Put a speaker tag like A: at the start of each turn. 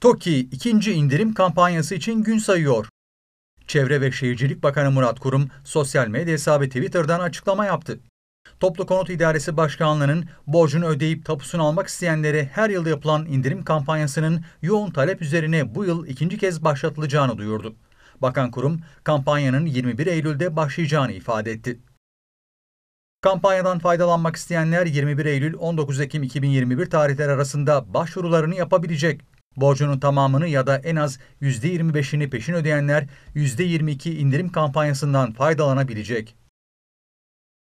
A: TOKİ ikinci indirim kampanyası için gün sayıyor. Çevre ve Şehircilik Bakanı Murat Kurum sosyal medya hesabı Twitter'dan açıklama yaptı. Toplu Konut İdaresi Başkanlığı'nın borcunu ödeyip tapusunu almak isteyenlere her yıl yapılan indirim kampanyasının yoğun talep üzerine bu yıl ikinci kez başlatılacağını duyurdu. Bakan kurum kampanyanın 21 Eylül'de başlayacağını ifade etti. Kampanyadan faydalanmak isteyenler 21 Eylül 19 Ekim 2021 tarihleri arasında başvurularını yapabilecek. Borcunun tamamını ya da en az %25'ini peşin ödeyenler %22 indirim kampanyasından faydalanabilecek.